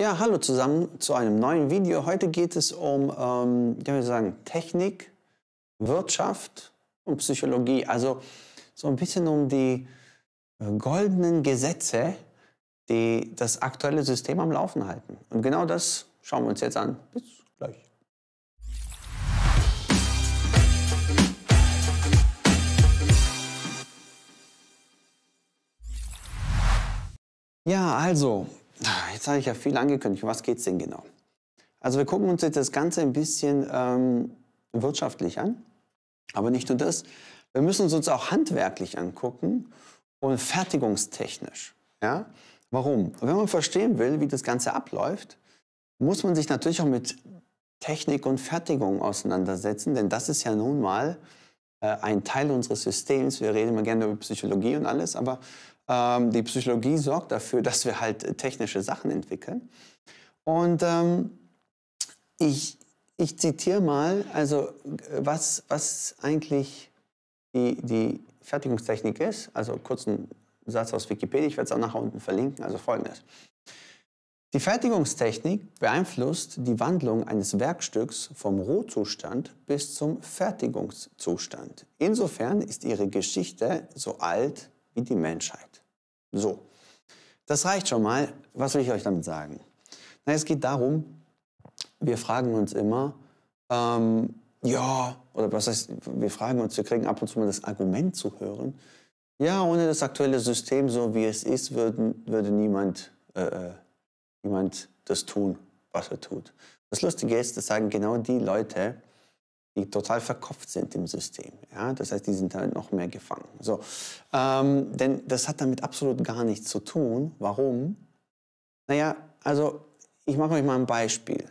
Ja, hallo zusammen zu einem neuen Video. Heute geht es um, ähm, ich würde sagen, Technik, Wirtschaft und Psychologie. Also so ein bisschen um die äh, goldenen Gesetze, die das aktuelle System am Laufen halten. Und genau das schauen wir uns jetzt an. Bis gleich. Ja, also Ah, jetzt habe ich ja viel angekündigt. was geht es denn genau? Also wir gucken uns jetzt das Ganze ein bisschen ähm, wirtschaftlich an. Aber nicht nur das. Wir müssen uns auch handwerklich angucken und fertigungstechnisch. Ja? Warum? Wenn man verstehen will, wie das Ganze abläuft, muss man sich natürlich auch mit Technik und Fertigung auseinandersetzen, denn das ist ja nun mal äh, ein Teil unseres Systems. Wir reden immer gerne über Psychologie und alles, aber ähm, die Psychologie sorgt dafür, dass wir halt äh, technische Sachen entwickeln. Und ähm, ich, ich zitiere mal, also äh, was, was eigentlich die, die Fertigungstechnik ist. Also kurzen Satz aus Wikipedia, ich werde es auch nachher unten verlinken. Also folgendes. Die Fertigungstechnik beeinflusst die Wandlung eines Werkstücks vom Rohzustand bis zum Fertigungszustand. Insofern ist ihre Geschichte so alt wie die Menschheit. So, das reicht schon mal. Was will ich euch damit sagen? Na, es geht darum, wir fragen uns immer, ähm, ja, oder was heißt, wir fragen uns, wir kriegen ab und zu mal das Argument zu hören, ja, ohne das aktuelle System, so wie es ist, würden, würde niemand, äh, äh niemand das tun, was er tut. Das Lustige ist, das sagen genau die Leute, die total verkopft sind im System. Ja? Das heißt, die sind halt noch mehr gefangen. So. Ähm, denn das hat damit absolut gar nichts zu tun. Warum? Naja, also ich mache euch mal ein Beispiel.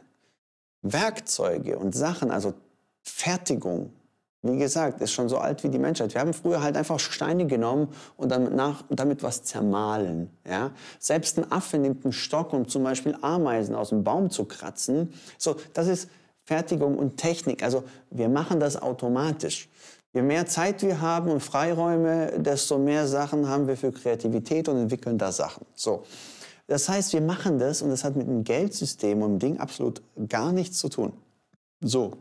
Werkzeuge und Sachen, also Fertigung, wie gesagt, ist schon so alt wie die Menschheit. Wir haben früher halt einfach Steine genommen und damit, damit was zermahlen. Ja? Selbst ein Affe nimmt einen Stock, um zum Beispiel Ameisen aus dem Baum zu kratzen. So, das ist Fertigung und Technik. Also wir machen das automatisch. Je mehr Zeit wir haben und Freiräume, desto mehr Sachen haben wir für Kreativität und entwickeln da Sachen. So. Das heißt, wir machen das und das hat mit dem Geldsystem und dem Ding absolut gar nichts zu tun. So.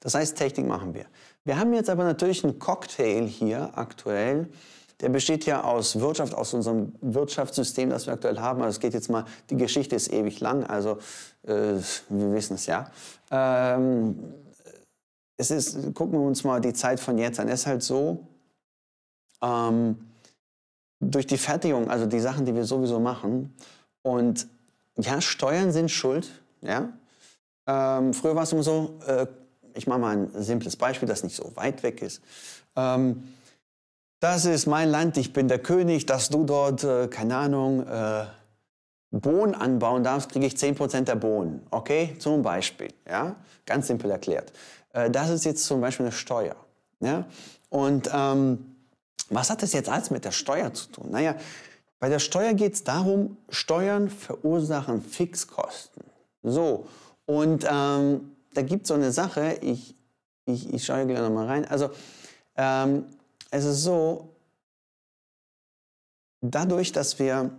Das heißt, Technik machen wir. Wir haben jetzt aber natürlich einen Cocktail hier aktuell der besteht ja aus Wirtschaft, aus unserem Wirtschaftssystem, das wir aktuell haben. Also es geht jetzt mal, die Geschichte ist ewig lang, also äh, wir wissen es ja. Ähm, es ist, gucken wir uns mal die Zeit von jetzt an. Es ist halt so, ähm, durch die Fertigung, also die Sachen, die wir sowieso machen, und ja, Steuern sind schuld, ja. Ähm, früher war es immer so, äh, ich mache mal ein simples Beispiel, das nicht so weit weg ist. Ähm, das ist mein Land, ich bin der König, dass du dort, äh, keine Ahnung, äh, Bohnen anbauen darfst, kriege ich 10% der Bohnen. Okay, zum Beispiel. Ja? Ganz simpel erklärt. Äh, das ist jetzt zum Beispiel eine Steuer. Ja? Und ähm, was hat das jetzt alles mit der Steuer zu tun? Naja, bei der Steuer geht es darum, Steuern verursachen Fixkosten. So, und ähm, da gibt es so eine Sache, ich, ich, ich schaue gleich nochmal rein. Also, ähm, es also ist so, dadurch, dass wir,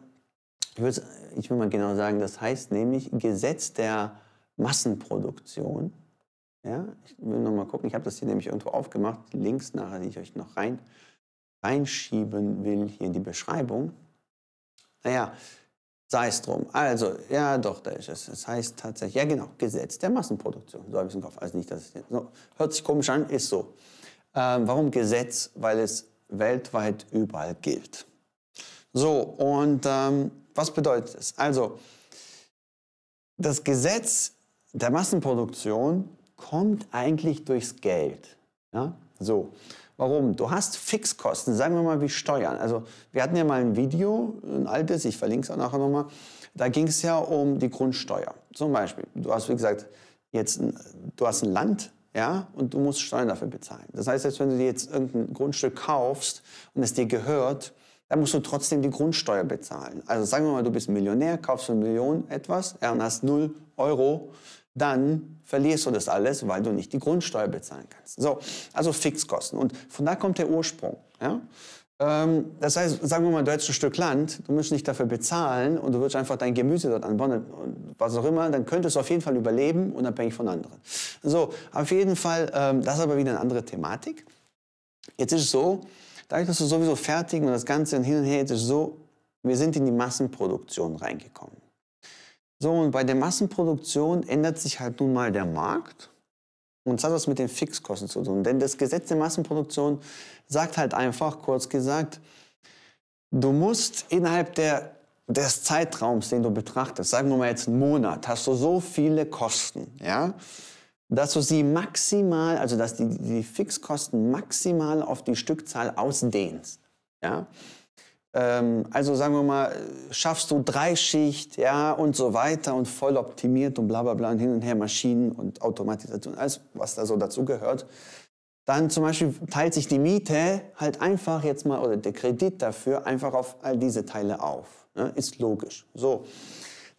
ich, ich will mal genau sagen, das heißt nämlich Gesetz der Massenproduktion. Ja, ich will noch mal gucken, ich habe das hier nämlich irgendwo aufgemacht, Links nachher, die ich euch noch rein, reinschieben will, hier in die Beschreibung. Naja, sei es drum. Also, ja doch, da ist es. das heißt tatsächlich, ja genau, Gesetz der Massenproduktion. So habe ich es im Kopf. Also nicht, dass es, so, hört sich komisch an, ist so. Ähm, warum Gesetz? Weil es weltweit überall gilt. So, und ähm, was bedeutet es? Also, das Gesetz der Massenproduktion kommt eigentlich durchs Geld. Ja? So, warum? Du hast Fixkosten, sagen wir mal wie Steuern. Also, wir hatten ja mal ein Video, ein altes, ich verlinke es auch nachher nochmal. Da ging es ja um die Grundsteuer. Zum Beispiel, du hast, wie gesagt, jetzt, du hast ein Land, ja, und du musst Steuern dafür bezahlen. Das heißt, selbst wenn du dir jetzt irgendein Grundstück kaufst und es dir gehört, dann musst du trotzdem die Grundsteuer bezahlen. Also sagen wir mal, du bist Millionär, kaufst für Million etwas ja, und hast 0 Euro, dann verlierst du das alles, weil du nicht die Grundsteuer bezahlen kannst. So, also Fixkosten. Und von da kommt der Ursprung. Ja? Ähm, das heißt, sagen wir mal, du hättest ein Stück Land, du müsstest nicht dafür bezahlen und du würdest einfach dein Gemüse dort anbauen und was auch immer, dann könntest du auf jeden Fall überleben, unabhängig von anderen. So, auf jeden Fall, ähm, das ist aber wieder eine andere Thematik. Jetzt ist es so, dadurch, dass du sowieso fertig und das Ganze hin und her, jetzt ist es so, wir sind in die Massenproduktion reingekommen. So, und bei der Massenproduktion ändert sich halt nun mal der Markt. Und das hat was mit den Fixkosten zu tun. Denn das Gesetz der Massenproduktion sagt halt einfach, kurz gesagt, du musst innerhalb der, des Zeitraums, den du betrachtest, sagen wir mal jetzt einen Monat, hast du so viele Kosten, ja, dass du sie maximal, also dass die, die Fixkosten maximal auf die Stückzahl ausdehnst. Ja? Ähm, also sagen wir mal, schaffst du drei Schicht, ja, und so weiter und voll optimiert und bla bla bla und hin und her Maschinen und Automatisation, alles, was da so dazu gehört. Dann zum Beispiel teilt sich die Miete halt einfach jetzt mal oder der Kredit dafür einfach auf all diese Teile auf. Ne? Ist logisch. So.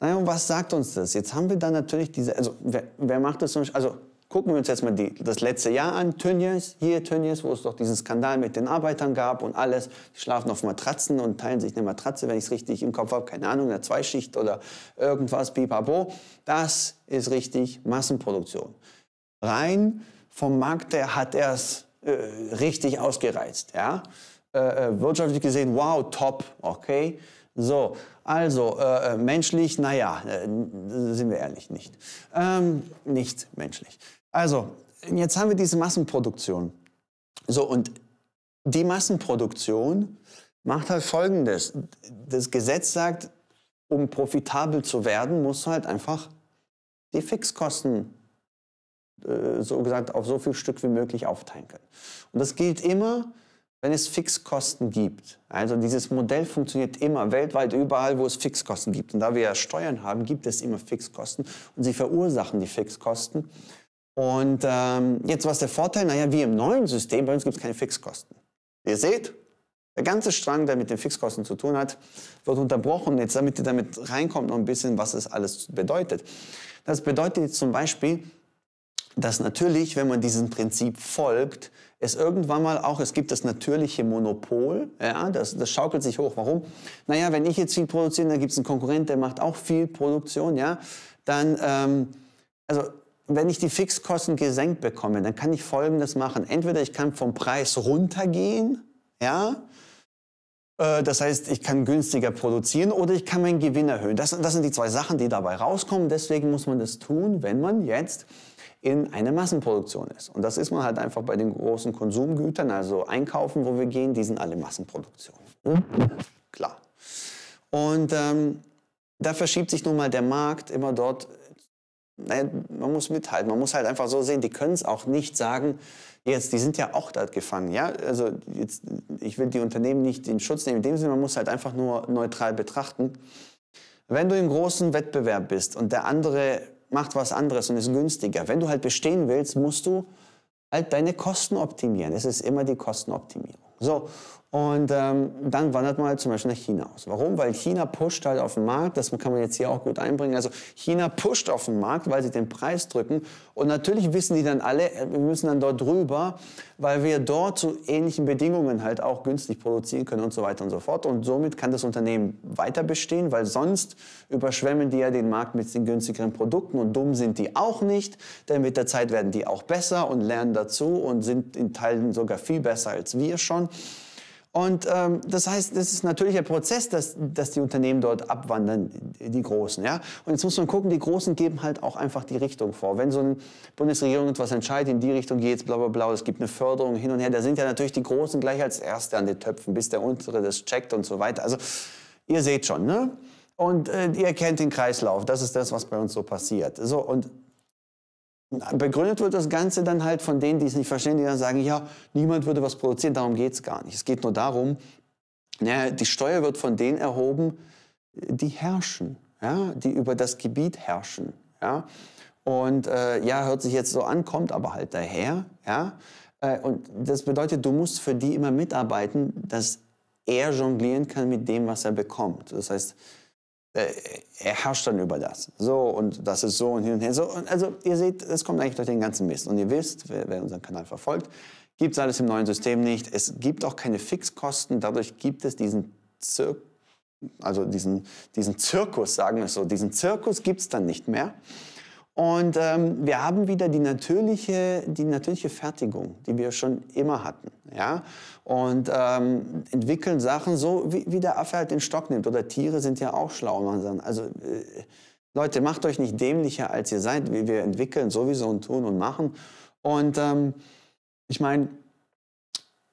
Naja, und was sagt uns das? Jetzt haben wir dann natürlich diese, also wer, wer macht das zum Beispiel, also Gucken wir uns jetzt mal die, das letzte Jahr an, Tönnies, hier Tönnies, wo es doch diesen Skandal mit den Arbeitern gab und alles. Die schlafen auf Matratzen und teilen sich eine Matratze, wenn ich es richtig im Kopf habe, keine Ahnung, eine Zweischicht oder irgendwas, pipapo. Das ist richtig Massenproduktion. Rein vom Markt her hat er es äh, richtig ausgereizt. Ja? Äh, äh, wirtschaftlich gesehen, wow, top, okay. So, also äh, äh menschlich, naja, äh, sind wir ehrlich, nicht. Ähm, nicht menschlich. Also, jetzt haben wir diese Massenproduktion. So, und die Massenproduktion macht halt Folgendes. Das Gesetz sagt, um profitabel zu werden, musst du halt einfach die Fixkosten äh, so gesagt auf so viel Stück wie möglich aufteilen können. Und das gilt immer, wenn es Fixkosten gibt. Also dieses Modell funktioniert immer weltweit überall, wo es Fixkosten gibt. Und da wir ja Steuern haben, gibt es immer Fixkosten und sie verursachen die Fixkosten. Und ähm, jetzt was der Vorteil? Naja, wie im neuen System, bei uns gibt es keine Fixkosten. Ihr seht, der ganze Strang, der mit den Fixkosten zu tun hat, wird unterbrochen. Jetzt, damit ihr damit reinkommt, noch ein bisschen, was es alles bedeutet. Das bedeutet jetzt zum Beispiel, dass natürlich, wenn man diesem Prinzip folgt, es irgendwann mal auch, es gibt das natürliche Monopol, ja, das, das schaukelt sich hoch. Warum? Naja, wenn ich jetzt viel produziere, dann gibt es einen Konkurrent, der macht auch viel Produktion, ja, dann, ähm, also wenn ich die Fixkosten gesenkt bekomme, dann kann ich Folgendes machen. Entweder ich kann vom Preis runtergehen, ja, äh, das heißt, ich kann günstiger produzieren oder ich kann meinen Gewinn erhöhen. Das, das, sind die zwei Sachen, die dabei rauskommen. Deswegen muss man das tun, wenn man jetzt in einer Massenproduktion ist. Und das ist man halt einfach bei den großen Konsumgütern, also Einkaufen, wo wir gehen, die sind alle Massenproduktionen. Hm? Klar. Und ähm, da verschiebt sich nun mal der Markt immer dort man muss mithalten. Man muss halt einfach so sehen, die können es auch nicht sagen, jetzt, die sind ja auch dort gefangen. Ja? Also jetzt, ich will die Unternehmen nicht in Schutz nehmen. In dem Sinne, man muss halt einfach nur neutral betrachten. Wenn du im großen Wettbewerb bist und der andere macht was anderes und ist günstiger, wenn du halt bestehen willst, musst du halt deine Kosten optimieren. Es ist immer die Kostenoptimierung. So, und ähm, dann wandert man halt zum Beispiel nach China aus. Warum? Weil China pusht halt auf den Markt, das kann man jetzt hier auch gut einbringen. Also China pusht auf den Markt, weil sie den Preis drücken. Und natürlich wissen die dann alle, äh, wir müssen dann dort drüber, weil wir dort zu ähnlichen Bedingungen halt auch günstig produzieren können und so weiter und so fort. Und somit kann das Unternehmen weiter bestehen, weil sonst überschwemmen die ja den Markt mit den günstigeren Produkten und dumm sind die auch nicht, denn mit der Zeit werden die auch besser und lernen dazu und sind in Teilen sogar viel besser als wir schon. Und ähm, das heißt, das ist natürlich ein Prozess, dass, dass die Unternehmen dort abwandern, die Großen. Ja? Und jetzt muss man gucken, die Großen geben halt auch einfach die Richtung vor. Wenn so eine Bundesregierung etwas entscheidet, in die Richtung geht es, bla bla bla, es gibt eine Förderung hin und her, da sind ja natürlich die Großen gleich als Erste an den Töpfen, bis der Untere das checkt und so weiter. Also ihr seht schon, ne? Und äh, ihr kennt den Kreislauf, das ist das, was bei uns so passiert. So, und Begründet wird das Ganze dann halt von denen, die es nicht verstehen, die dann sagen, ja, niemand würde was produzieren, darum geht es gar nicht. Es geht nur darum, ja, die Steuer wird von denen erhoben, die herrschen, ja, die über das Gebiet herrschen. Ja. Und äh, ja, hört sich jetzt so an, kommt aber halt daher. Ja. Äh, und das bedeutet, du musst für die immer mitarbeiten, dass er jonglieren kann mit dem, was er bekommt. Das heißt, äh, er herrscht dann über das. So und das ist so und hin und her. So, und also ihr seht, es kommt eigentlich durch den ganzen Mist. Und ihr wisst, wer, wer unseren Kanal verfolgt, gibt es alles im neuen System nicht. Es gibt auch keine Fixkosten. Dadurch gibt es diesen Zirkus, also diesen, diesen Zirkus, sagen wir es so, diesen Zirkus gibt es dann nicht mehr. Und ähm, wir haben wieder die natürliche, die natürliche Fertigung, die wir schon immer hatten. Ja? Und ähm, entwickeln Sachen so, wie, wie, der Affe halt den Stock nimmt. Oder Tiere sind ja auch schlau. also, äh, Leute, macht euch nicht dämlicher, als ihr seid. Wir, wir entwickeln sowieso und tun und machen. Und ähm, ich meine,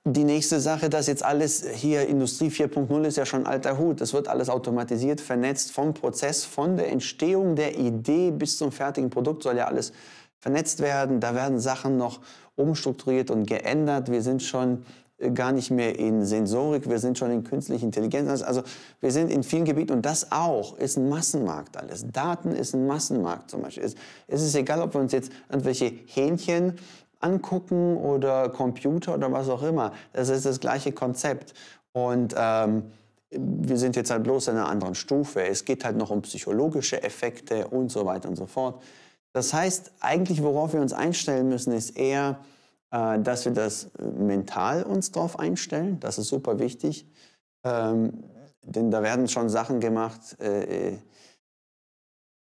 die nächste Sache, dass jetzt alles hier Industrie 4.0 ist ja schon alter Hut. Das wird alles automatisiert, vernetzt vom Prozess, von der Entstehung der Idee bis zum fertigen Produkt soll ja alles vernetzt werden. Da werden Sachen noch umstrukturiert und geändert. Wir sind schon äh, gar nicht mehr in Sensorik, wir sind schon in künstlicher Intelligenz. Also, also wir sind in vielen Gebieten und das auch ist ein Massenmarkt alles. Daten ist ein Massenmarkt zum Beispiel. Es ist egal, ob wir uns jetzt irgendwelche Hähnchen angucken oder Computer oder was auch immer. Das ist das gleiche Konzept. Und ähm, wir sind jetzt halt bloß in einer anderen Stufe. Es geht halt noch um psychologische Effekte und so weiter und so fort. Das heißt, eigentlich worauf wir uns einstellen müssen, ist eher, äh, dass wir das äh, mental uns drauf einstellen. Das ist super wichtig. Ähm, denn da werden schon Sachen gemacht, äh, äh,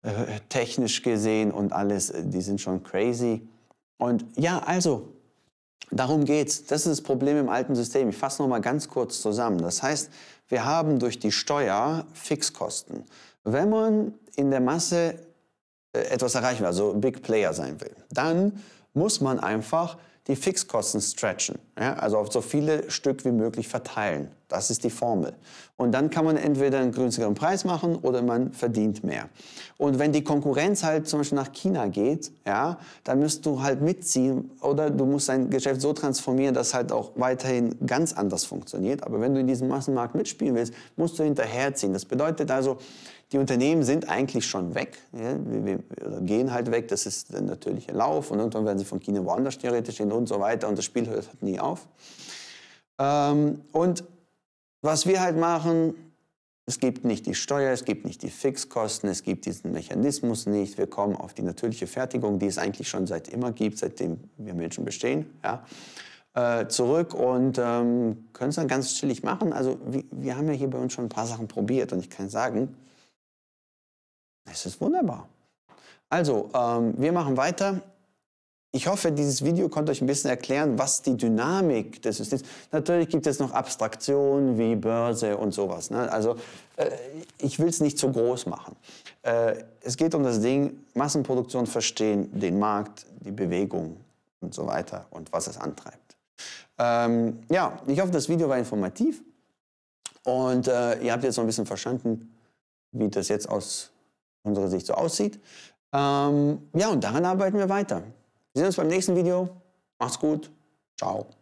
äh technisch gesehen und alles, äh, die sind schon crazy. Und ja, also, darum geht's. Das ist das Problem im alten System. Ich fasse noch mal ganz kurz zusammen. Das heißt, wir haben durch die Steuer Fixkosten. Wenn man in der Masse äh, etwas erreichen will, also Big Player sein will, dann muss man einfach die Fixkosten stretchen, ja? also auf so viele Stück wie möglich verteilen. Das ist die Formel. Und dann kann man entweder einen günstigeren Preis machen oder man verdient mehr. Und wenn die Konkurrenz halt zum Beispiel nach China geht, ja, dann müsst du halt mitziehen oder du musst dein Geschäft so transformieren, dass halt auch weiterhin ganz anders funktioniert. Aber wenn du in diesem Massenmarkt mitspielen willst, musst du hinterherziehen. Das bedeutet also, die Unternehmen sind eigentlich schon weg, ja, wir, wir gehen halt weg, das ist der natürliche Lauf und irgendwann werden sie von China woanders theoretisch hin und so weiter und das Spiel hört halt nie auf. Ähm, und was wir halt machen, es gibt nicht die Steuer, es gibt nicht die Fixkosten, es gibt diesen Mechanismus nicht. Wir kommen auf die natürliche Fertigung, die es eigentlich schon seit immer gibt, seitdem wir Menschen bestehen, ja, äh, zurück und ähm, können es dann ganz chillig machen. Also wir, wir haben ja hier bei uns schon ein paar Sachen probiert und ich kann sagen, es ist wunderbar. Also, ähm, wir machen weiter. Ich hoffe, dieses Video konnte euch ein bisschen erklären, was die Dynamik des Systems. ist. Natürlich gibt es noch Abstraktionen wie Börse und sowas. Ne? Also äh, ich will es nicht zu groß machen. Äh, es geht um das Ding Massenproduktion verstehen, den Markt, die Bewegung und so weiter und was es antreibt. Ähm, ja, ich hoffe, das Video war informativ und äh, ihr habt jetzt noch ein bisschen verstanden, wie das jetzt aus unserer Sicht so aussieht. Ähm, ja, und daran arbeiten wir weiter. Wir sehen uns beim nächsten Video. Macht's gut. Ciao.